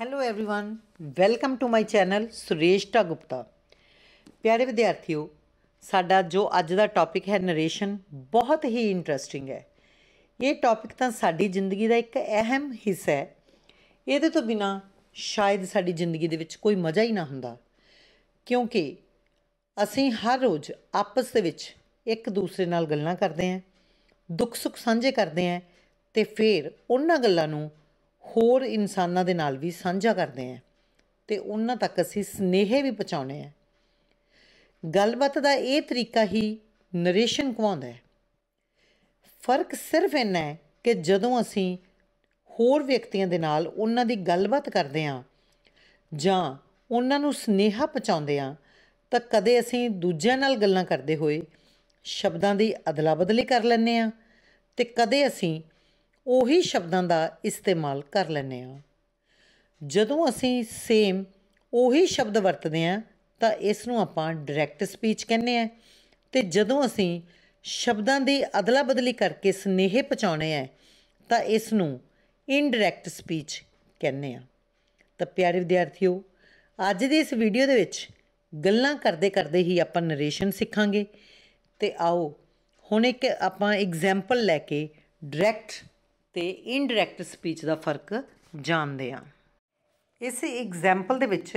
Hello everyone welcome to my channel Sureshta Gupta ਪਿਆਰੇ ਵਿਦਿਆਰਥੀਓ ਸਾਡਾ ਜੋ ਅੱਜ ਦਾ ਟੌਪਿਕ ਹੈ ਨਰੇਸ਼ਨ ਬਹੁਤ ਹੀ ਇੰਟਰਸਟਿੰਗ ਹੈ ਇਹ ਟੌਪਿਕ ਤਾਂ ਸਾਡੀ ਜ਼ਿੰਦਗੀ ਦਾ ਇੱਕ ਅਹਿਮ ਹਿੱਸਾ ਹੈ ਇਹਦੇ ਤੋਂ ਬਿਨਾ ਸ਼ਾਇਦ ਸਾਡੀ ਜ਼ਿੰਦਗੀ ਦੇ ਵਿੱਚ ਕੋਈ ਮਜ਼ਾ ਹੀ ਨਾ ਹੁੰਦਾ ਕਿਉਂਕਿ ਅਸੀਂ ਹਰ ਰੋਜ਼ ਆਪਸ ਦੇ ਵਿੱਚ ਇੱਕ ਦੂਸਰੇ ਨਾਲ ਗੱਲਾਂ ਕਰਦੇ ਆਂ ਦੁੱਖ ਸੁੱਖ ਸਾਂਝੇ ਕਰਦੇ ਆਂ ਤੇ ਫਿਰ ਉਹਨਾਂ ਗੱਲਾਂ ਨੂੰ ਹੋਰ ਇਨਸਾਨਾਂ ਦੇ ਨਾਲ ਵੀ ਸਾਂਝਾ ਕਰਦੇ ਆ ਤੇ ਉਹਨਾਂ ਤੱਕ ਅਸੀਂ ਸਨੇਹ ਵੀ ਪਹੁੰਚਾਉਨੇ ਆ ਗੱਲਬਾਤ ਦਾ ਇਹ ਤਰੀਕਾ ਹੀ ਨਰੇਸ਼ਨ ਕਹਾਉਂਦਾ ਹੈ ਫਰਕ ਸਿਰਫ ਇੰਨਾ ਹੈ ਕਿ ਜਦੋਂ ਅਸੀਂ ਹੋਰ ਵਿਅਕਤੀਆਂ ਦੇ ਨਾਲ ਉਹਨਾਂ ਦੀ ਗੱਲਬਾਤ ਕਰਦੇ ਆ ਜਾਂ ਉਹਨਾਂ ਨੂੰ ਸਨੇਹਾ ਪਹੁੰਚਾਉਂਦੇ ਆ ਤਾਂ ਕਦੇ ਅਸੀਂ ਦੂਜਿਆਂ ਨਾਲ ਗੱਲਾਂ ਕਰਦੇ ਹੋਏ ਸ਼ਬਦਾਂ ਦੀ ਅਦਲਾ ਬਦਲੀ ਕਰ ਲੈਂਦੇ ਆ ਤੇ ਕਦੇ ਅਸੀਂ ਉਹੀ ਸ਼ਬਦਾਂ ਦਾ ਇਸਤੇਮਾਲ ਕਰ ਲੈਨੇ ਆ ਜਦੋਂ ਅਸੀਂ ਸੇਮ ਉਹੀ ਸ਼ਬਦ ਵਰਤਦੇ ਆ ਤਾਂ ਇਸ ਨੂੰ ਆਪਾਂ ਡਾਇਰੈਕਟ ਸਪੀਚ ਕਹਿੰਦੇ ਆ ਤੇ ਜਦੋਂ ਅਸੀਂ ਸ਼ਬਦਾਂ ਦੀ ਅਦਲਾ ਬਦਲੀ ਕਰਕੇ ਸਨੇਹ ਪਹੁੰਚਾਉਣੇ ਆ ਤਾਂ ਇਸ ਨੂੰ ਇਨਡਾਇਰੈਕਟ ਸਪੀਚ ਕਹਿੰਦੇ ਆ ਤਾਂ ਪਿਆਰੇ ਵਿਦਿਆਰਥੀਓ ਅੱਜ ਦੀ ਇਸ ਵੀਡੀਓ ਦੇ ਵਿੱਚ ਗੱਲਾਂ ਕਰਦੇ ਕਰਦੇ ਹੀ ਆਪਾਂ ਨਰੇਸ਼ਨ ਸਿੱਖਾਂਗੇ ਤੇ ਆਓ ਹੁਣ ਇੱਕ ਆਪਾਂ ਐਗਜ਼ਾਮਪਲ ਲੈ ਕੇ ਡਾਇਰੈਕਟ ਤੇ ਇਨਡਾਇਰੈਕਟ ਸਪੀਚ ਦਾ ਫਰਕ ਜਾਣਦੇ ਆ ਇਸ ਐਗਜ਼ਾਮਪਲ ਦੇ ਵਿੱਚ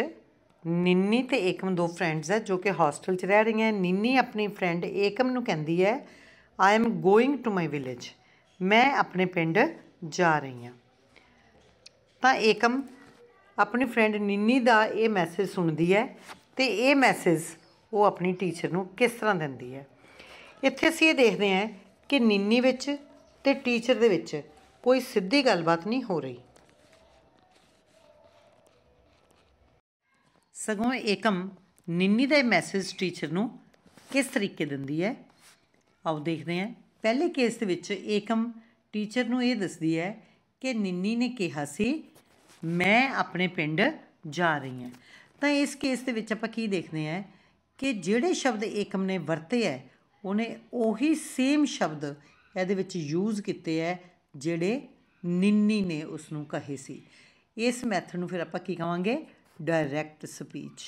ਨਿੰਨੀ ਤੇ ਏਕਮ ਦੋ ਫਰੈਂਡਸ ਐ ਜੋ ਕਿ ਹੌਸਟਲ 'ਚ ਰਹਿ ਰਹੀਆਂ ਨਿੰਨੀ ਆਪਣੀ ਫਰੈਂਡ ਏਕਮ ਨੂੰ ਕਹਿੰਦੀ ਹੈ I am going to my village ਮੈਂ ਆਪਣੇ ਪਿੰਡ ਜਾ ਰਹੀ ਆ ਤਾਂ ਏਕਮ ਆਪਣੀ ਫਰੈਂਡ ਨਿੰਨੀ ਦਾ ਇਹ ਮੈਸੇਜ ਸੁਣਦੀ ਹੈ ਤੇ ਇਹ ਮੈਸੇਜ ਉਹ ਆਪਣੀ ਟੀਚਰ ਨੂੰ ਕਿਸ ਤਰ੍ਹਾਂ ਦਿੰਦੀ ਹੈ ਇੱਥੇ ਅਸੀਂ ਇਹ ਦੇਖਦੇ ਹਾਂ ਕਿ ਨਿੰਨੀ ਵਿੱਚ ਤੇ ਟੀਚਰ ਦੇ ਵਿੱਚ ਕੋਈ ਸਿੱਧੀ ਗੱਲਬਾਤ ਨਹੀਂ ਹੋ ਰਹੀ ਸਗੋਂ ਏਕਮ ਨਿੰਨੀ ਦਾ ਮੈਸੇਜ ਟੀਚਰ ਨੂੰ ਕਿਸ ਤਰੀਕੇ ਦਿੰਦੀ ਹੈ ਆਓ ਦੇਖਦੇ ਹਾਂ ਪਹਿਲੇ ਕੇਸ ਦੇ ਵਿੱਚ ਏਕਮ ਟੀਚਰ ਨੂੰ ਇਹ ਦੱਸਦੀ ਹੈ ਕਿ ਨਿੰਨੀ ਨੇ ਕਿਹਾ ਸੀ ਮੈਂ ਆਪਣੇ ਪਿੰਡ ਜਾ ਰਹੀ ਹਾਂ ਤਾਂ ਇਸ ਕੇਸ ਦੇ ਵਿੱਚ ਆਪਾਂ ਕੀ ਦੇਖਦੇ ਹਾਂ ਕਿ ਜਿਹੜੇ ਸ਼ਬਦ ਏਕਮ ਨੇ ਵਰਤੇ ਹੈ ਉਹਨੇ ਉਹੀ ਸੇਮ ਸ਼ਬਦ ਇਹਦੇ ਵਿੱਚ ਯੂਜ਼ ਕੀਤੇ ਹੈ ਜਿਹੜੇ ਨਿੰਨੀ ਨੇ ਉਸ ਨੂੰ ਕਹੇ ਸੀ ਇਸ ਮੈਥਡ ਨੂੰ ਫਿਰ ਆਪਾਂ ਕੀ ਕਹਾਂਗੇ ਡਾਇਰੈਕਟ ਸਪੀਚ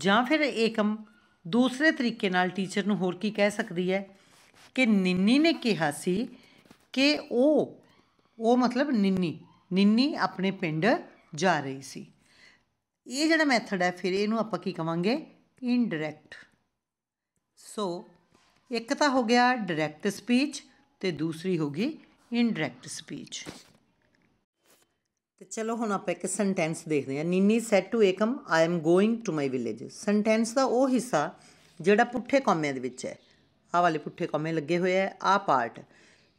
ਜਾਂ ਫਿਰ ਏਕਮ ਦੂਸਰੇ ਤਰੀਕੇ ਨਾਲ ਟੀਚਰ ਨੂੰ ਹੋਰ ਕੀ ਕਹਿ ਸਕਦੀ ਹੈ ਕਿ ਨਿੰਨੀ ਨੇ ਕਿਹਾ ਸੀ ਕਿ ਉਹ ਉਹ ਮਤਲਬ ਨਿੰਨੀ ਨਿੰਨੀ ਆਪਣੇ ਪਿੰਡ ਜਾ ਰਹੀ ਸੀ ਇਹ ਜਿਹੜਾ ਮੈਥਡ ਹੈ ਫਿਰ ਇਹਨੂੰ ਆਪਾਂ ਕੀ ਕਵਾਂਗੇ ਇਨਡਾਇਰੈਕਟ ਸੋ ਇੱਕ ਤਾਂ ਹੋ ਗਿਆ ਡਾਇਰੈਕਟ ਸਪੀਚ ਤੇ ਦੂਸਰੀ ਹੋ ਗਈ ਇਨਡਾਇਰੈਕਟ ਸਪੀਚ ਤੇ ਚਲੋ ਹੁਣ ਆਪਾਂ ਇੱਕ ਸੈਂਟੈਂਸ ਦੇਖਦੇ ਹਾਂ Nini said to Ekam I am going to my village sentence ਦਾ ਉਹ ਹਿੱਸਾ ਜਿਹੜਾ ਪੁੱਠੇ ਕਾਮਿਆਂ ਦੇ ਵਿੱਚ ਹੈ ਆਹ ਵਾਲੇ ਪੁੱਠੇ ਕਾਮੇ ਲੱਗੇ ਹੋਏ ਆ ਆ ਪਾਰਟ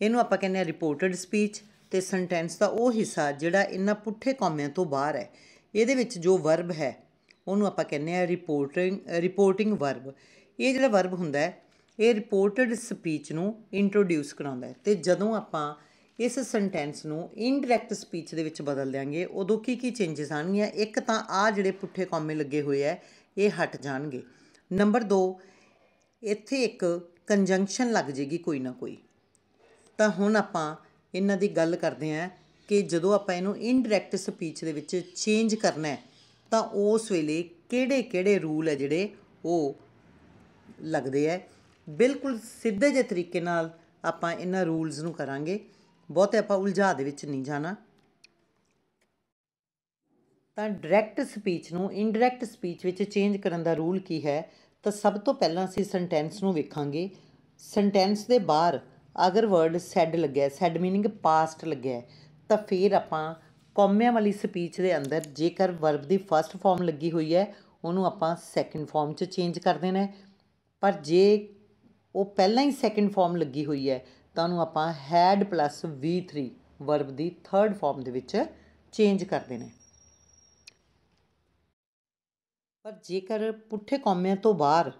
ਇਹਨੂੰ ਆਪਾਂ ਕਹਿੰਦੇ ਆ ਰਿਪੋਰਟਡ ਸਪੀਚ ਤੇ ਸੈਂਟੈਂਸ ਦਾ ਉਹ ਹਿੱਸਾ ਜਿਹੜਾ ਇਹਨਾਂ ਪੁੱਠੇ ਕਾਮਿਆਂ ਤੋਂ ਬਾਹਰ ਹੈ ਇਹਦੇ ਵਿੱਚ ਜੋ ਵਰਬ ਹੈ ਉਹਨੂੰ ਆਪਾਂ ਕਹਿੰਦੇ ਆ ਰਿਪੋਰਟਿੰਗ ਰਿਪੋਰਟਿੰਗ ਵਰਬ ਇਹ ਜਿਹੜਾ ਵਰਬ ਹੁੰਦਾ ਹੈ ਇਹ ਰਿਪੋਰਟਡ ਸਪੀਚ ਨੂੰ ਇੰਟਰੋਡਿਊਸ ਕਰਾਉਂਦਾ ਹੈ ਤੇ ਜਦੋਂ ਆਪਾਂ ਇਸ ਸੈਂਟੈਂਸ ਨੂੰ ਇਨਡਾਇਰੈਕਟ ਸਪੀਚ ਦੇ ਵਿੱਚ ਬਦਲ ਦਿਆਂਗੇ ਉਦੋਂ ਕੀ ਕੀ ਚੇਂਜਸ ਆਣਗੀਆਂ ਇੱਕ ਤਾਂ ਆ ਜਿਹੜੇ ਪੁੱਠੇ ਕਾਮੇ ਲੱਗੇ ਹੋਏ ਐ ਇਹ ਹਟ ਜਾਣਗੇ ਨੰਬਰ 2 ਇੱਥੇ ਇੱਕ ਕੰਜੰਕਸ਼ਨ ਲੱਗ ਜੇਗੀ ਕੋਈ ਨਾ ਕੋਈ ਤਾਂ ਹੁਣ ਆਪਾਂ ਇਹਨਾਂ ਦੀ ਗੱਲ ਕਰਦੇ ਆਂ ਕਿ ਜਦੋਂ ਆਪਾਂ ਇਹਨੂੰ ਇਨਡਾਇਰੈਕਟ ਸਪੀਚ ਦੇ ਵਿੱਚ ਚੇਂਜ ਕਰਨਾ ਹੈ ਤਾਂ ਉਸ ਵੇਲੇ ਕਿਹੜੇ-ਕਿਹੜੇ ਰੂਲ ਹੈ ਜਿਹੜੇ ਉਹ ਲੱਗਦੇ ਐ ਬਿਲਕੁਲ ਸਿੱਧੇ ਜਿਹੇ ਤਰੀਕੇ ਨਾਲ ਆਪਾਂ ਇਹਨਾਂ ਰੂਲਸ ਨੂੰ ਕਰਾਂਗੇ ਬਹੁਤੇ ਆਪਾਂ ਉਲਝਾ ਦੇ ਵਿੱਚ ਨਹੀਂ ਜਾਣਾ ਤਾਂ ਡਾਇਰੈਕਟ ਸਪੀਚ ਨੂੰ ਇਨਡਾਇਰੈਕਟ ਸਪੀਚ ਵਿੱਚ ਚੇਂਜ ਕਰਨ ਦਾ ਰੂਲ ਕੀ ਹੈ ਤਾਂ ਸਭ ਤੋਂ ਪਹਿਲਾਂ ਅਸੀਂ ਸੈਂਟੈਂਸ ਨੂੰ ਵੇਖਾਂਗੇ ਸੈਂਟੈਂਸ ਦੇ ਬਾਹਰ ਅਗਰ ਵਰਡ ਸੈਡ ਲੱਗਿਆ ਸੈਡ ਮੀਨਿੰਗ ਪਾਸਟ ਲੱਗਿਆ ਤਾਂ ਫਿਰ ਆਪਾਂ ਕੌਮਿਆਂ ਵਾਲੀ ਸਪੀਚ ਦੇ ਅੰਦਰ ਜੇਕਰ ਵਰਬ ਦੀ ਫਰਸਟ ਫਾਰਮ ਲੱਗੀ ਹੋਈ ਹੈ ਉਹਨੂੰ ਆਪਾਂ ਸੈਕੰਡ ਫਾਰਮ 'ਚ ਚੇਂਜ ਕਰ ਦੇਣਾ ਪਰ ਜੇ ਉਹ ਪਹਿਲਾਂ ਹੀ ਸੈਕੰਡ ਫਾਰਮ ਲੱਗੀ ਹੋਈ ਹੈ ਤਾਂ ਉਹਨੂੰ ਆਪਾਂ ਹੈਡ ਪਲੱਸ v3 ਵਰਬ ਦੀ ਥਰਡ ਫਾਰਮ ਦੇ ਵਿੱਚ ਚੇਂਜ ਕਰ ਦੇਣਾ ਪਰ ਜੇਕਰ ਪੁੱਠੇ ਕੌਮਿਆਂ ਤੋਂ ਬਾਹਰ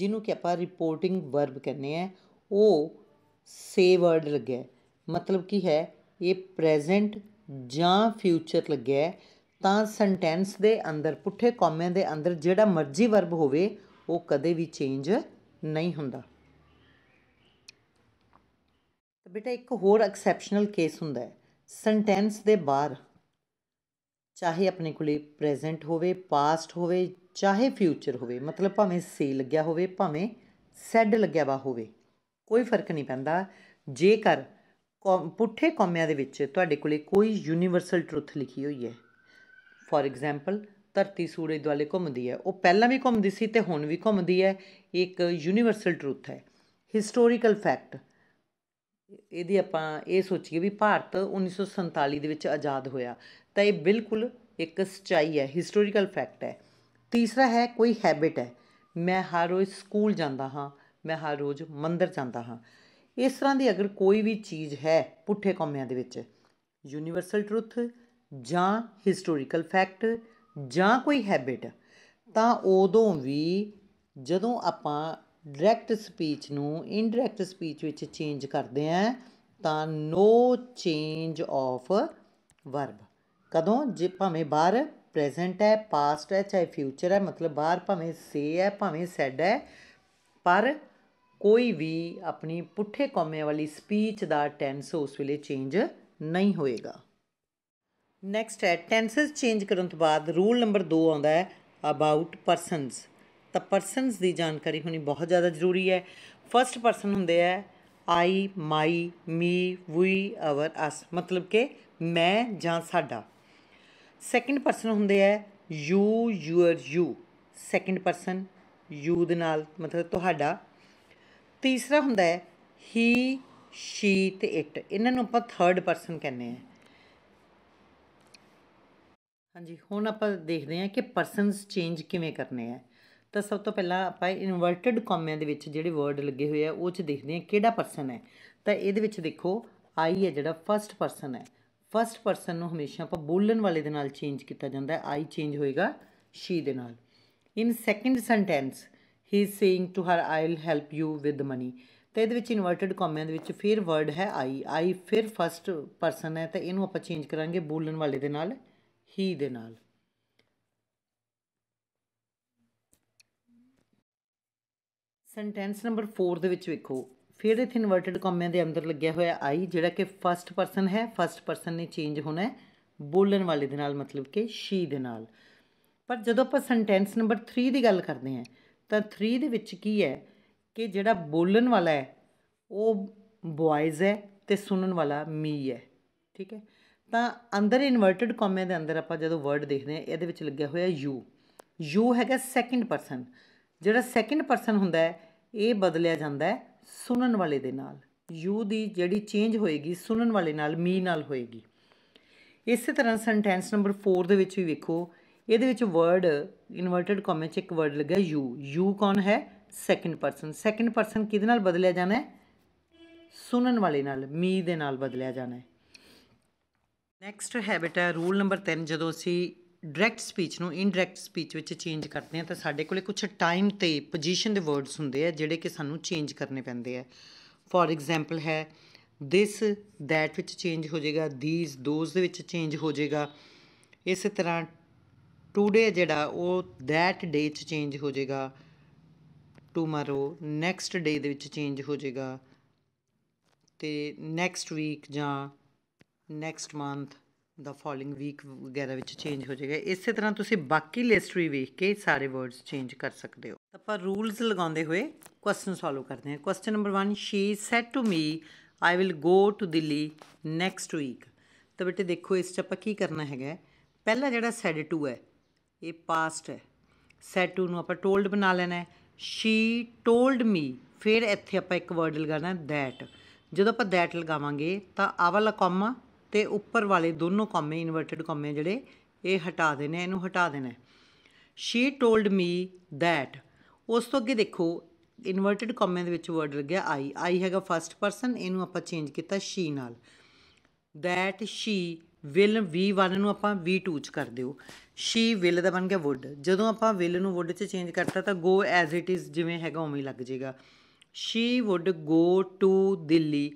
ਜਿਹਨੂੰ ਕਿ ਆਪਾਂ ਰਿਪੋਰਟਿੰਗ ਵਰਬ ਕਹਿੰਦੇ ਆ ਉਹ ਸੇ ਵਰਡ ਲੱਗਿਆ ਮਤਲਬ ਕੀ ਹੈ ਇਹ ਪ੍ਰੈਜ਼ੈਂਟ ਜਾਂ ਫਿਊਚਰ ਲੱਗਿਆ ਤਾਂ ਸੈਂਟੈਂਸ ਦੇ ਅੰਦਰ ਪੁੱਠੇ ਕੌਮਿਆਂ ਦੇ ਅੰਦਰ ਜਿਹੜਾ ਮਰਜ਼ੀ ਵਰਬ ਹੋਵੇ ਉਹ ਕਦੇ ਵੀ ਚੇਂਜ ਨਹੀਂ ਹੁੰਦਾ ਬੇਟਾ ਇੱਕ ਹੋਰ ਐਕਸੈਪਸ਼ਨਲ ਕੇਸ ਹੁੰਦਾ ਹੈ ਸੈਂਟੈਂਸ ਦੇ ਬਾਹਰ ਚਾਹੇ ਆਪਣੇ ਕੋਲੇ ਪ੍ਰੈਜ਼ੈਂਟ ਹੋਵੇ ਪਾਸਟ ਹੋਵੇ ਚਾਹੇ ਫਿਊਚਰ ਹੋਵੇ ਮਤਲਬ ਭਾਵੇਂ ਸੀ ਲੱਗਿਆ ਹੋਵੇ ਭਾਵੇਂ ਸੈਡ ਲੱਗਿਆ ਵਾ ਹੋਵੇ ਕੋਈ ਫਰਕ ਨਹੀਂ ਪੈਂਦਾ ਜੇਕਰ ਪੁੱਠੇ ਕੌਮਿਆਂ ਦੇ ਵਿੱਚ ਤੁਹਾਡੇ ਕੋਲੇ ਕੋਈ ਯੂਨੀਵਰਸਲ ਟਰੁੱਥ ਲਿਖੀ ਹੋਈ ਹੈ ਫੋਰ ਐਗਜ਼ਾਮਪਲ ਧਰਤੀ ਸੂਰਜ ਦੁਆਲੇ ਘੁੰਮਦੀ ਹੈ ਉਹ ਪਹਿਲਾਂ ਵੀ ਘੁੰਮਦੀ ਸੀ ਤੇ ਹੁਣ ਵੀ ਘੁੰਮਦੀ ਹੈ ਇੱਕ ਯੂਨੀਵਰਸਲ ਟਰੁੱਥ ਹੈ ਹਿਸਟੋਰੀਕਲ ਫੈਕਟ ਇਹਦੀ ਆਪਾਂ ਇਹ ਸੋਚੀਏ ਵੀ ਭਾਰਤ 1947 ਦੇ ਵਿੱਚ ਆਜ਼ਾਦ ਹੋਇਆ ਤਾਂ ਇਹ ਬਿਲਕੁਲ ਇੱਕ ਸਚਾਈ ਹੈ ਹਿਸਟੋਰੀਕਲ ਫੈਕਟ ਹੈ ਤੀਸਰਾ ਹੈ ਕੋਈ ਹੈਬਿਟ ਹੈ ਮੈਂ ਹਰ ਰੋਜ਼ ਸਕੂਲ ਜਾਂਦਾ ਹਾਂ ਮੈਂ ਹਰ ਰੋਜ਼ ਮੰਦਰ ਜਾਂਦਾ ਹਾਂ ਇਸ ਤਰ੍ਹਾਂ ਦੀ ਅਗਰ ਕੋਈ ਵੀ ਚੀਜ਼ ਹੈ ਪੁੱਠੇ ਕੌਮਿਆਂ ਦੇ ਵਿੱਚ ਯੂਨੀਵਰਸਲ ਟਰੁੱਥ ਜਾਂ ਹਿਸਟੋਰੀਕਲ ਫੈਕਟ ਜਾਂ ਕੋਈ ਹੈਬਿਟ ਤਾਂ ਉਦੋਂ ਵੀ ਜਦੋਂ ਆਪਾਂ ਡਾਇਰੈਕਟ ਸਪੀਚ ਨੂੰ ਇਨਡਾਇਰੈਕਟ ਸਪੀਚ ਵਿੱਚ ਚੇਂਜ ਕਰਦੇ ਆ ਤਾਂ ਨੋ ਚੇਂਜ ਆਫ ਵਰਬ ਕਦੋਂ ਜੇ ਭਾਵੇਂ ਬਾਹਰ ਪ੍ਰੈਜ਼ੈਂਟ ਹੈ ਪਾਸਟ ਹੈ ਚਾਹੇ ਫਿਊਚਰ ਹੈ ਮਤਲਬ ਬਾਹਰ ਭਾਵੇਂ ਸੇ ਹੈ ਭਾਵੇਂ ਸੈਡ ਹੈ ਪਰ ਕੋਈ ਵੀ ਆਪਣੀ ਪੁੱਠੇ ਕੌਮੇ ਵਾਲੀ ਸਪੀਚ ਦਾ ਟੈਂਸ ਉਸ ਵੇਲੇ ਚੇਂਜ ਨਹੀਂ ਹੋਏਗਾ ਨੈਕਸਟ ਹੈ ਟੈਂਸਸ ਚੇਂਜ ਕਰਨ ਤੋਂ ਬਾਅਦ ਰੂਲ ਨੰਬਰ 2 ਆਉਂਦਾ ਹੈ ਅਬਾਊਟ ਪਰਸਨਸ ਤਾਂ ਪਰਸਨਸ ਦੀ ਜਾਣਕਾਰੀ ਹੋਣੀ ਬਹੁਤ ਜ਼ਿਆਦਾ ਜ਼ਰੂਰੀ ਹੈ ਫਰਸਟ ਪਰਸਨ ਹੁੰਦੇ ਹੈ ਆਈ ਮਾਈ ਮੀ ਵੀ ਆਵਰ ਅਸ ਮਤਲਬ ਕਿ ਮੈਂ ਜਾਂ ਸਾਡਾ ਸੈਕਿੰਡ ਪਰਸਨ ਹੁੰਦੇ ਹੈ you your you second person you ਦੇ ਨਾਲ ਮਤਲਬ ਤੁਹਾਡਾ ਤੀਸਰਾ ਹੁੰਦਾ ਹੈ ਹੀ ਸ਼ੀ ਤੇ ਇਟ ਇਹਨਾਂ ਨੂੰ ਆਪਾਂ ਥਰਡ ਪਰਸਨ ਕਹਿੰਦੇ ਆ ਹਾਂਜੀ ਹੁਣ ਆਪਾਂ ਦੇਖਦੇ ਹਾਂ ਕਿ ਪਰਸਨਸ ਚੇਂਜ ਕਿਵੇਂ ਕਰਨੇ ਆ ਤਾਂ ਸਭ ਤੋਂ ਪਹਿਲਾਂ ਆਪਾਂ ਇਨਵਰਟਡ ਕਾਮਿਆਂ ਦੇ ਵਿੱਚ ਜਿਹੜੇ ਵਰਡ ਲੱਗੇ ਹੋਏ ਆ ਉਹ 'ਚ ਦੇਖਦੇ ਆ ਕਿਹੜਾ ਪਰਸਨ ਹੈ ਤਾਂ ਇਹਦੇ ਵਿੱਚ ਦੇਖੋ ਆਈ ਹੈ ਜਿਹੜਾ ਫਰਸਟ ਪਰਸਨ ਹੈ ਫਰਸਟ ਪਰਸਨ ਨੂੰ ਹਮੇਸ਼ਾ ਆਪਾਂ ਬੋਲਣ ਵਾਲੇ ਦੇ ਨਾਲ ਚੇਂਜ ਕੀਤਾ ਜਾਂਦਾ ਹੈ ਆਈ ਚੇਂਜ ਹੋਏਗਾ ਸ਼ੀ ਦੇ ਨਾਲ in second sentence he is saying to her I will help you with money ਤਾਂ ਇਹਦੇ ਵਿੱਚ ਇਨਵਰਟਡ ਕਾਮਿਆਂ ਦੇ ਵਿੱਚ ਫਿਰ ਵਰਡ ਹੈ ਆਈ ਆਈ ਫਿਰ ਫਰਸਟ ਪਰਸਨ ਹੈ ਤਾਂ ਇਹਨੂੰ ਆਪਾਂ ਚੇਂਜ ਕਰਾਂਗੇ ਬੋਲਣ ਵਾਲੇ ਦੇ ਨਾਲ ਹੀ ਦੇ ਨਾਲ ਸੈਂਟੈਂਸ ਨੰਬਰ 4 ਦੇ ਵਿੱਚ ਵੇਖੋ ਫਿਰ ਇਥੇ ਇਨਵਰਟਡ ਕਾਮਿਆਂ ਦੇ ਅੰਦਰ ਲੱਗਿਆ ਹੋਇਆ ਆਈ ਜਿਹੜਾ ਕਿ ਫਰਸਟ ਪਰਸਨ ਹੈ ਫਰਸਟ ਪਰਸਨ ਨੇ ਚੇਂਜ ਹੋਣਾ ਹੈ ਬੋਲਣ ਵਾਲੇ ਦੇ ਨਾਲ ਮਤਲਬ ਕਿ ਸ਼ੀ ਦੇ ਨਾਲ ਪਰ ਜਦੋਂ ਆਪਾਂ ਸੈਂਟੈਂਸ ਨੰਬਰ 3 ਦੀ ਗੱਲ ਕਰਦੇ ਹਾਂ ਤਾਂ 3 ਦੇ ਵਿੱਚ ਕੀ ਹੈ ਕਿ ਜਿਹੜਾ ਬੋਲਣ ਵਾਲਾ ਹੈ ਉਹ ਬॉयਜ਼ ਹੈ ਤੇ ਸੁਣਨ ਵਾਲਾ ਮੀ ਹੈ ਠੀਕ ਹੈ ਤਾਂ ਅੰਦਰ ਇਨਵਰਟਡ ਕਾਮਿਆਂ ਦੇ ਅੰਦਰ ਆਪਾਂ ਜਦੋਂ ਵਰਡ ਦੇਖਦੇ ਹਾਂ ਇਹਦੇ ਵਿੱਚ ਲੱਗਿਆ ਹੋਇਆ ਯੂ ਯੂ ਹੈਗਾ ਸੈਕਿੰਡ ਪਰਸਨ ਜਿਹੜਾ ਸੈਕਿੰਡ ਪਰਸਨ ਹੁੰਦਾ ਹੈ ਇਹ ਬਦਲਿਆ ਜਾਂਦਾ ਹੈ ਸੁਣਨ ਵਾਲੇ ਦੇ ਨਾਲ ਯੂ ਦੀ ਜਿਹੜੀ ਚੇਂਜ ਹੋਏਗੀ ਸੁਣਨ ਵਾਲੇ ਨਾਲ ਮੀ ਨਾਲ ਹੋਏਗੀ ਇਸੇ ਤਰ੍ਹਾਂ ਸੈਂਟੈਂਸ ਨੰਬਰ 4 ਦੇ ਵਿੱਚ ਵੀ ਵੇਖੋ ਇਹਦੇ ਵਿੱਚ ਵਰਡ ਇਨਵਰਟਡ ਕਾਮੇ ਚ ਇੱਕ ਵਰਡ ਲੱਗਾ ਯੂ ਯੂ ਕੌਣ ਹੈ ਸੈਕਿੰਡ ਪਰਸਨ ਸੈਕਿੰਡ ਪਰਸਨ ਕਿਹਦੇ ਨਾਲ ਬਦਲਿਆ ਜਾਣਾ ਹੈ ਸੁਣਨ ਵਾਲੇ ਨਾਲ ਮੀ ਦੇ ਨਾਲ ਬਦਲਿਆ ਜਾਣਾ ਹੈ ਨੈਕਸਟ ਹੈਬਿਟ ਹੈ ਰੂਲ ਨੰਬਰ 3 ਜਦੋਂ ਅਸੀਂ ਡਾਇਰੈਕਟ ਸਪੀਚ ਨੂੰ ਇਨਡਾਇਰੈਕਟ ਸਪੀਚ ਵਿੱਚ ਚੇਂਜ ਕਰਦੇ ਆ ਤਾਂ ਸਾਡੇ ਕੋਲੇ ਕੁਝ ਟਾਈਮ ਤੇ ਪੋਜੀਸ਼ਨ ਦੇ ਵਰਡਸ ਹੁੰਦੇ ਆ ਜਿਹੜੇ ਕਿ ਸਾਨੂੰ ਚੇਂਜ ਕਰਨੇ ਪੈਂਦੇ ਆ ਫੋਰ ਐਗਜ਼ਾਮਪਲ ਹੈ ਦਿਸ ਦੈਟ ਵਿੱਚ ਚੇਂਜ ਹੋ ਜਾਏਗਾ ਥੀਸ ਦੋਸ ਦੇ ਵਿੱਚ ਚੇਂਜ ਹੋ ਜਾਏਗਾ ਇਸੇ ਤਰ੍ਹਾਂ ਟੂਡੇ ਜਿਹੜਾ ਉਹ ਦੈਟ ਡੇ 'ਚ ਚੇਂਜ ਹੋ ਜਾਏਗਾ ਟੂਮਾਰੋ ਨੈਕਸਟ ਡੇ ਦੇ ਵਿੱਚ ਚੇਂਜ ਹੋ ਜਾਏਗਾ ਤੇ ਨੈਕਸਟ ਵੀਕ ਜਾਂ ਨੈਕਸਟ ਮੰਥ ਦਾ ਫਾਲਿੰਗ ਵੀਕ ਵਗੈਰਾ ਵਿੱਚ ਚੇਂਜ ਹੋ ਜਾਏਗਾ ਇਸੇ ਤਰ੍ਹਾਂ ਤੁਸੀਂ ਬਾਕੀ ਲਿਸਟ ਵੀ ਵੇਖ ਕੇ ਸਾਰੇ ਵਰਡਸ ਚੇਂਜ ਕਰ ਸਕਦੇ ਹੋ ਆਪਾਂ ਰੂਲਸ ਲਗਾਉਂਦੇ ਹੋਏ ਕੁਐਸਚਨ ਸੋਲਵ ਕਰਦੇ ਹਾਂ question number 1 she said to me I will go to Delhi next week ਤਾਂ ਬੇਟੇ ਦੇਖੋ ਇਸ 'ਚ ਆਪਾਂ ਕੀ ਕਰਨਾ ਹੈਗਾ ਪਹਿਲਾ ਜਿਹੜਾ ਸੈਡ ਟੂ ਹੈ ਇਹ ਪਾਸਟ ਹੈ ਸੈਡ ਟੂ ਨੂੰ ਆਪਾਂ ਟੋਲਡ ਬਣਾ ਲੈਣਾ ਹੈ ਸ਼ੀ ਟੋਲਡ ਮੀ ਫਿਰ ਇੱਥੇ ਆਪਾਂ ਇੱਕ ਵਰਡ ਲਗਾਣਾ ਦੈਟ ਜਦੋਂ ਆਪਾਂ ਦੈਟ ਲਗਾਵਾਂਗੇ ਤਾਂ ਆਹ ਵਾਲਾ ਤੇ ਉੱਪਰ ਵਾਲੇ ਦੋਨੋਂ ਕੋਮੇ ਇਨਵਰਟਡ ਕੋਮੇ ਜਿਹੜੇ ਇਹ ਹਟਾ ਦੇਣੇ ਇਹਨੂੰ ਹਟਾ ਦੇਣਾ ਸ਼ੀ ਟੋਲਡ ਮੀ ਥੈਟ ਉਸ ਤੋਂ ਅੱਗੇ ਦੇਖੋ ਇਨਵਰਟਡ ਕੋਮੇ ਦੇ ਵਿੱਚ ਵਰਡ ਲੱਗਿਆ ਆਈ ਆਈ ਹੈਗਾ ਫਰਸਟ ਪਰਸਨ ਇਹਨੂੰ ਆਪਾਂ ਚੇਂਜ ਕੀਤਾ ਸ਼ੀ ਨਾਲ ਥੈਟ ਸ਼ੀ ਵਿਲ ਵੀ 1 ਨੂੰ ਆਪਾਂ ਵੀ 2 ਚ ਕਰ ਦਿਓ ਸ਼ੀ ਵਿਲ ਦਾ ਬਣ ਗਿਆ ਵੁੱਡ ਜਦੋਂ ਆਪਾਂ ਵਿਲ ਨੂੰ ਵੁੱਡ ਚ ਚੇਂਜ ਕਰਤਾ ਤਾਂ ਗੋ ਐਜ਼ ਇਟ ਇਜ਼ ਜਿਵੇਂ ਹੈਗਾ ਉਵੇਂ ਹੀ ਲੱਗ ਜਾਏਗਾ she would go to Delhi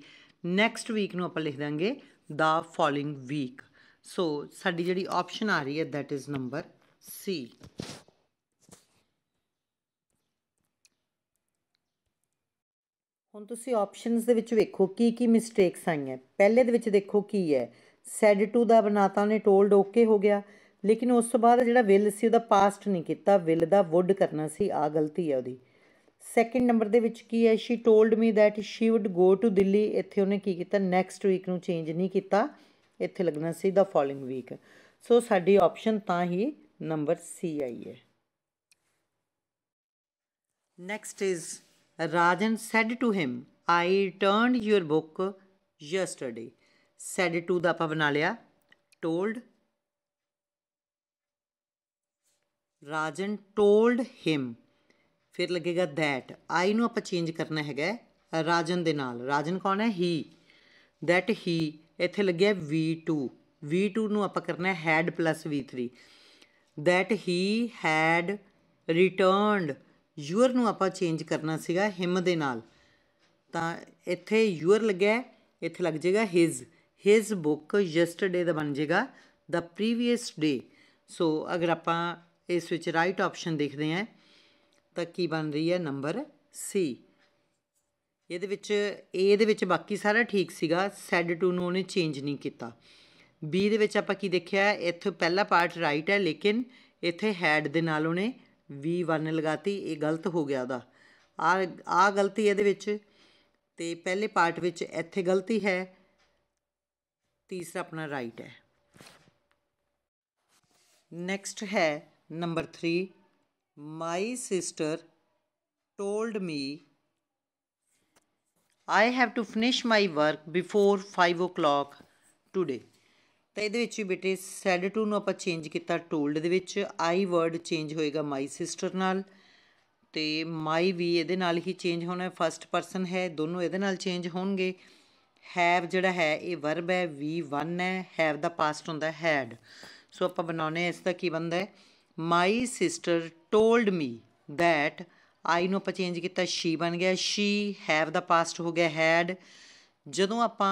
next week ਨੂੰ ਆਪਾਂ ਲਿਖ ਦਾਂਗੇ ਦਾ ਫਾਲੋਇੰਗ ਵੀਕ ਸੋ ਸਾਡੀ ਜਿਹੜੀ ਆਪਸ਼ਨ ਆ ਰਹੀ ਹੈ ਥੈਟ ਇਜ਼ ਨੰਬਰ ਸੀ ਹੁਣ ਤੁਸੀਂ ਆਪਸ਼ਨਸ ਦੇ ਵਿੱਚ ਵੇਖੋ ਕੀ ਕੀ ਮਿਸਟੇਕਸ ਆਈਆਂ ਪਹਿਲੇ ਦੇ ਵਿੱਚ ਦੇਖੋ ਕੀ ਹੈ ਸੈਡ ਟੂ ਦਾ ਬਣਾਤਾ ਨੇ ਟੋਲਡ ਓਕੇ ਹੋ ਗਿਆ ਲੇਕਿਨ ਉਸ ਤੋਂ ਬਾਅਦ ਜਿਹੜਾ ਵਿਲ ਸੀ ਉਹਦਾ ਪਾਸਟ ਨਹੀਂ ਕੀਤਾ ਵਿਲ ਦਾ ਵੁੱਡ ਕਰਨਾ ਸੀ ਆ ਗਲਤੀ ਹੈ ਉਹਦੀ ਸੈਕਿੰਡ ਨੰਬਰ ਦੇ ਵਿੱਚ ਕੀ ਹੈ she told me that she would go to Delhi ਇੱਥੇ ਉਹਨੇ ਕੀ ਕੀਤਾ ਨੈਕਸਟ ਵੀਕ ਨੂੰ ਚੇਂਜ ਨਹੀਂ ਕੀਤਾ ਇੱਥੇ ਲੱਗਣਾ ਸੀ ਦਾ ਫਾਲੋਇੰਗ ਵੀਕ ਸੋ ਸਾਡੀ ਆਪਸ਼ਨ ਤਾਂ ਹੀ ਨੰਬਰ ਸੀ ਆਈ ਹੈ next is Rajan said to him I turned your book yesterday said to ਦਾ ਆਪਾਂ ਬਣਾ ਲਿਆ ਟੋਲਡ ਰਾਜਨ ਟੋਲਡ ਹਿਮ ਫਿਰ ਲੱਗੇਗਾ ਦੈਟ ਆਈ ਨੂੰ ਆਪਾਂ ਚੇਂਜ ਕਰਨਾ ਹੈਗਾ ਰਾਜਨ ਦੇ ਨਾਲ ਰਾਜਨ ਕੌਣ ਹੈ ਹੀ ਦੈਟ ਹੀ ਇੱਥੇ ਲੱਗਿਆ v2 v2 ਨੂੰ ਆਪਾਂ ਕਰਨਾ ਹੈ had plus v3 that he had returned your ਨੂੰ ਆਪਾਂ ਚੇਂਜ ਕਰਨਾ ਸੀਗਾ ਹਿਮ ਦੇ ਨਾਲ ਤਾਂ ਇੱਥੇ ਯੂਅਰ ਲੱਗਿਆ ਇੱਥੇ ਲੱਗ ਜਾਏਗਾ ਹਿਸ ਹਿਸ ਬੁੱਕ ਯੈਸਟਰਡੇ ਦਾ ਬਣ ਜਾਏਗਾ ਦਾ ਪ੍ਰੀਵੀਅਸ ਡੇ ਸੋ ਅਗਰ ਆਪਾਂ ਇਸ ਵਿੱਚ ਰਾਈਟ ਆਪਸ਼ਨ ਦੇਖਦੇ ਹਾਂ ਤਾਂ ਕੀ ਬਣ ਰਹੀ ਹੈ ਨੰਬਰ ਸੀ ਇਹਦੇ ਵਿੱਚ ਏ ਦੇ ਵਿੱਚ ਬਾਕੀ ਸਾਰਾ ਠੀਕ ਸੀਗਾ ਸੈਡ ਟੂ ਨੂੰ ਉਹਨੇ ਚੇਂਜ ਨਹੀਂ ਕੀਤਾ ਬੀ ਦੇ ਵਿੱਚ ਆਪਾਂ ਕੀ ਦੇਖਿਆ ਇੱਥੇ ਪਹਿਲਾ ਪਾਰਟ ਰਾਈਟ ਹੈ ਲੇਕਿਨ ਇੱਥੇ ਹੈਡ ਦੇ ਨਾਲ ਉਹਨੇ v1 ਲਗਾਤੀ ਇਹ ਗਲਤ ਹੋ ਗਿਆ ਦਾ ਆ ਆ ਗਲਤੀ ਇਹਦੇ ਵਿੱਚ ਤੇ ਪਹਿਲੇ ਪਾਰਟ ਵਿੱਚ ਇੱਥੇ ਗਲਤੀ ਹੈ ਤੀਸਰਾ ਆਪਣਾ ਰਾਈਟ ਹੈ ਨੈਕਸਟ ਹੈ number 3 My sister told me I have to finish my work before 5 o'clock today. ਤਾਂ ਇਹਦੇ ਵਿੱਚ ਵੀ ਬੇਟੇ ਸੈਡ ਟੂ ਨੂੰ ਆਪਾਂ ਚੇਂਜ ਕੀਤਾ ਟੋਲਡ ਦੇ ਵਿੱਚ ਆਈ ਵਰਡ ਚੇਂਜ ਹੋਏਗਾ ਮਾਈ ਸਿਸਟਰ ਨਾਲ ਤੇ ਮਾਈ ਵੀ ਇਹਦੇ ਨਾਲ ਹੀ ਚੇਂਜ ਹੋਣਾ ਫਸਟ ਪਰਸਨ ਹੈ ਦੋਨੋਂ ਇਹਦੇ ਨਾਲ ਚੇਂਜ ਹੋਣਗੇ ਹੈਵ ਜਿਹੜਾ ਹੈ ਇਹ ਵਰਬ ਹੈ ਵੀ 1 ਹੈ ਹੈਵ ਦਾ ਪਾਸਟ ਹੁੰਦਾ ਹੈਡ ਸੋ ਆਪਾਂ ਬਣਾਉਨੇ ਇਸ ਦਾ ਕੀ ਬੰਦਾ ਹੈ my sister told me that I ਨੂੰ ਆਪਾਂ ਚੇਂਜ ਕੀਤਾ ਸ਼ੀ ਬਣ ਗਿਆ ਸ਼ੀ ਹੈਵ ਦਾ ਪਾਸਟ ਹੋ ਗਿਆ ਹੈਡ ਜਦੋਂ ਆਪਾਂ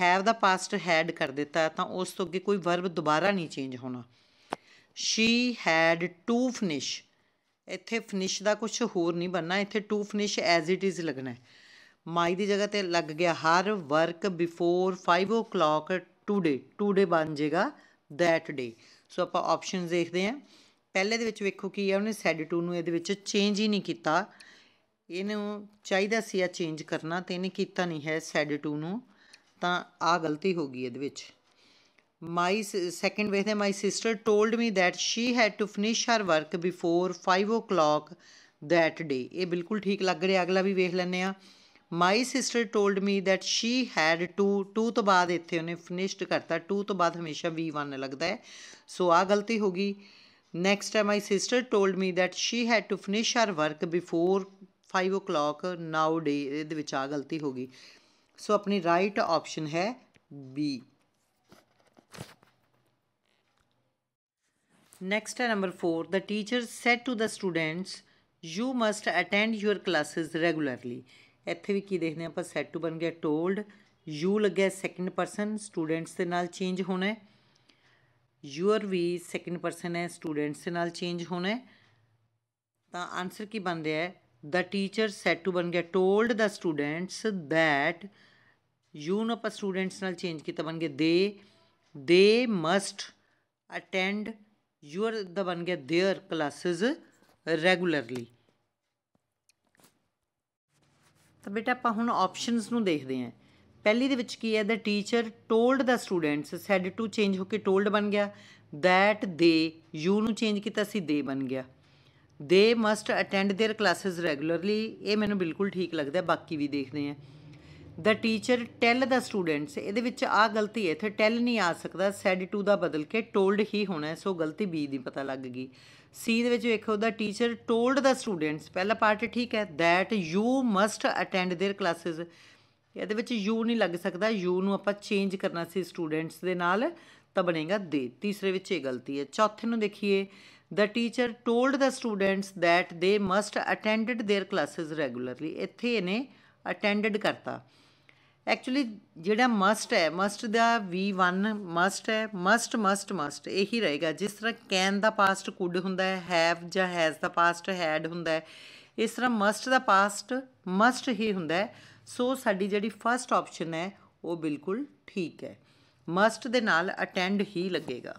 ਹੈਵ ਦਾ ਪਾਸਟ ਹੈਡ ਕਰ ਦਿੱਤਾ ਤਾਂ ਉਸ ਤੋਂ ਅੱਗੇ ਕੋਈ ਵਰਬ ਦੁਬਾਰਾ ਨਹੀਂ ਚੇਂਜ ਹੋਣਾ ਸ਼ੀ ਹੈਡ ਟੂ ਫਿਨਿਸ਼ ਇੱਥੇ ਫਿਨਿਸ਼ ਦਾ ਕੁਝ ਹੋਰ ਨਹੀਂ ਬਣਨਾ ਇੱਥੇ to finish as it is ਲੱਗਣਾ ਮਾਈ ਦੀ ਜਗ੍ਹਾ ਤੇ ਲੱਗ ਗਿਆ her work before 5 o'clock today today ਬਣ ਜਾਏਗਾ ਥੈਟ ਡੇ ਸੋ ਆਪਾਂ ਆਪਸ਼ਨਸ ਦੇਖਦੇ ਹਾਂ ਪਹਿਲੇ ਦੇ ਵਿੱਚ ਵੇਖੋ ਕੀ ਹੈ ਉਹਨੇ ਸੈਡ 2 ਨੂੰ ਇਹਦੇ ਵਿੱਚ ਚੇਂਜ ਹੀ ਨਹੀਂ ਕੀਤਾ ਇਹਨੂੰ ਚਾਹੀਦਾ ਸੀ ਆ ਚੇਂਜ ਕਰਨਾ ਤੇ ਇਹਨੇ ਕੀਤਾ ਨਹੀਂ ਹੈ ਸੈਡ 2 ਨੂੰ ਤਾਂ ਆ ਗਲਤੀ ਹੋ ਗਈ ਇਹਦੇ ਵਿੱਚ ਮਾਈ ਸੈਕੰਡ ਵੇਖਦੇ my sister told me that she had to finish her work before 5:00 that day ਇਹ ਬਿਲਕੁਲ ਠੀਕ ਲੱਗ ਰਿਹਾ ਅਗਲਾ ਵੀ ਵੇਖ ਲੈਣੇ ਆ my sister told me that she had to to ਤੋਂ ਬਾਅਦ ਇੱਥੇ ਉਹਨੇ ਫਿਨਿਸ਼ਡ ਕਰਤਾ ਟੂ ਤੋਂ ਬਾਅਦ ਹਮੇਸ਼ਾ ਵੀ 1 ਲੱਗਦਾ ਹੈ ਸੋ ਆ ਗਲਤੀ ਹੋ ਗਈ Next, my sister told me that she had to finish her work before 5 o'clock now day ਇਹਦੇ ਵਿੱਚ ਆ ਗਲਤੀ ਹੋ ਗਈ ਸੋ ਆਪਣੀ ਰਾਈਟ ਆਪਸ਼ਨ ਹੈ B Next number 4 the teacher said to the students you must attend your classes regularly ਇੱਥੇ ਵੀ ਕੀ ਦੇਖਦੇ ਆਪਾਂ ਸੈਟ ਟੂ ਬਣ ਗਿਆ ਟੋਲਡ ਯੂ ਲੱਗਿਆ ਸੈਕੰਡ ਪਰਸਨ ਸਟੂਡੈਂਟਸ ਦੇ ਨਾਲ ਚੇਂਜ ਹੋਣਾ ਹੈ ਯੂਅਰ ਵੀ ਸੈਕਿੰਡ ਪਰਸਨ ਹੈ ਸਟੂਡੈਂਟਸ ਨਾਲ ਚੇਂਜ ਹੋਣਾ ਹੈ ਤਾਂ ਆਨਸਰ ਕੀ ਬਣ ਰਿਹਾ ਹੈ ਦਾ ਟੀਚਰ ਸੈਡ ਟੂ ਬਣ ਗਿਆ told the students that you know ਪਰ ਸਟੂਡੈਂਟਸ ਨਾਲ ਚੇਂਜ ਕੀਤਾ ਬਣ ਗਿਆ ਦੇ ਦੇ ਮਸਟ ਅਟੈਂਡ ਯੂਅਰ ਦਾ ਬਣ ਗਿਆ देयर ਕਲਾਸਿਸ ਰੈਗੂਲਰਲੀ ਤਾਂ ਬੇਟਾ ਆਪਾਂ ਹੁਣ ਆਪਸ਼ਨਸ ਨੂੰ ਦੇਖਦੇ ਹਾਂ ਪਹਿਲੀ ਦੇ ਵਿੱਚ ਕੀ ਹੈ the teacher told the students said to change ਹੋ ਕੇ ਟੋਲਡ ਬਣ ਗਿਆ ਦੈਟ ਦੇ ਯੂ ਨੂੰ ਚੇਂਜ ਕੀਤਾ ਸੀ ਦੇ ਬਣ ਗਿਆ they must attend their classes regularly ਇਹ ਮੈਨੂੰ ਬਿਲਕੁਲ ਠੀਕ ਲੱਗਦਾ ਬਾਕੀ ਵੀ ਦੇਖਦੇ ਆ ਦਾ ਟੀਚਰ ਟੈਲ ਦਾ ਸਟੂਡੈਂਟਸ ਇਹਦੇ ਵਿੱਚ ਆ ਗਲਤੀ ਹੈ ਇੱਥੇ ਟੈਲ ਨਹੀਂ ਆ ਸਕਦਾ ਸੈਡ ਟੂ ਦਾ ਬਦਲ ਕੇ ਟੋਲਡ ਹੀ ਹੋਣਾ ਸੋ ਗਲਤੀ ਬੀ ਦੀ ਪਤਾ ਲੱਗ ਗਈ ਸੀ ਦੇ ਵਿੱਚ ਵੇਖੋ the teacher told the students ਪਹਿਲਾ ਪਾਰਟ ਠੀਕ ਹੈ that you must attend their classes ਇਹਦੇ ਵਿੱਚ ਯੂ ਨਹੀਂ ਲੱਗ ਸਕਦਾ ਯੂ ਨੂੰ ਆਪਾਂ ਚੇਂਜ ਕਰਨਾ ਸੀ ਸਟੂਡੈਂਟਸ ਦੇ ਨਾਲ ਤਾਂ ਬਣੇਗਾ ਦੇ ਤੀਸਰੇ ਵਿੱਚ ਇਹ ਗਲਤੀ ਹੈ ਚੌਥੇ ਨੂੰ ਦੇਖੀਏ the teacher told the students that they must attended their classes regularly ਇੱਥੇ ਇਹਨੇ ਅਟੈਂਡਡ ਕਰਤਾ ਐਕਚੁਅਲੀ ਜਿਹੜਾ ਮਸਟ ਹੈ ਮਸਟ ਦਾ ਵੀ 1 ਮਸਟ ਹੈ ਮਸਟ ਮਸਟ ਮਸਟ ਇਹੀ ਰਹੇਗਾ ਜਿਸ ਤਰ੍ਹਾਂ ਕੈਨ ਦਾ ਪਾਸਟ ਕੁਡ ਹੁੰਦਾ ਹੈ ਹੈਵ ਜਾਂ ਹੈਜ਼ ਦਾ ਪਾਸਟ ਹੈਡ ਹੁੰਦਾ ਹੈ ਇਸ ਤਰ੍ਹਾਂ ਮਸਟ ਦਾ ਪਾਸਟ ਮਸਟ ਹੀ ਹੁੰਦਾ ਹੈ ਸੋ ਸਾਡੀ ਜਿਹੜੀ ਫਰਸਟ ਆਪਸ਼ਨ ਹੈ ਉਹ ਬਿਲਕੁਲ ਠੀਕ ਹੈ ਮਸਟ ਦੇ ਨਾਲ ਅਟੈਂਡ ਹੀ ਲੱਗੇਗਾ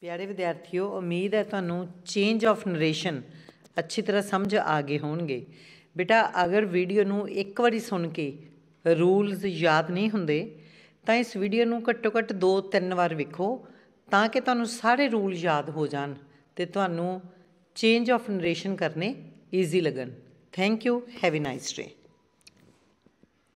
ਪਿਆਰੇ ਵਿਦਿਆਰਥੀਓ ਉਮੀਦ ਹੈ ਤੁਹਾਨੂੰ ਚੇਂਜ ਆਫ ਨਰੇਸ਼ਨ ਅੱਛੀ ਤਰ੍ਹਾਂ ਸਮਝ ਆ ਗਏ ਹੋਣਗੇ ਬੇਟਾ ਅਗਰ ਵੀਡੀਓ ਨੂੰ ਇੱਕ ਵਾਰੀ ਸੁਣ ਕੇ ਰੂਲਸ ਯਾਦ ਨਹੀਂ ਹੁੰਦੇ ਤਾਂ ਇਸ ਵੀਡੀਓ ਨੂੰ ਘੱਟੋ ਘੱਟ 2-3 ਵਾਰ ਵੇਖੋ ਤਾਂ ਕਿ ਤੁਹਾਨੂੰ ਸਾਰੇ ਰੂਲ ਯਾਦ ਹੋ ਜਾਣ ਤੇ ਤੁਹਾਨੂੰ ਚੇਂਜ ਆਫ ਨਰੇਸ਼ਨ ਕਰਨੇ easy lagan thank you have a nice day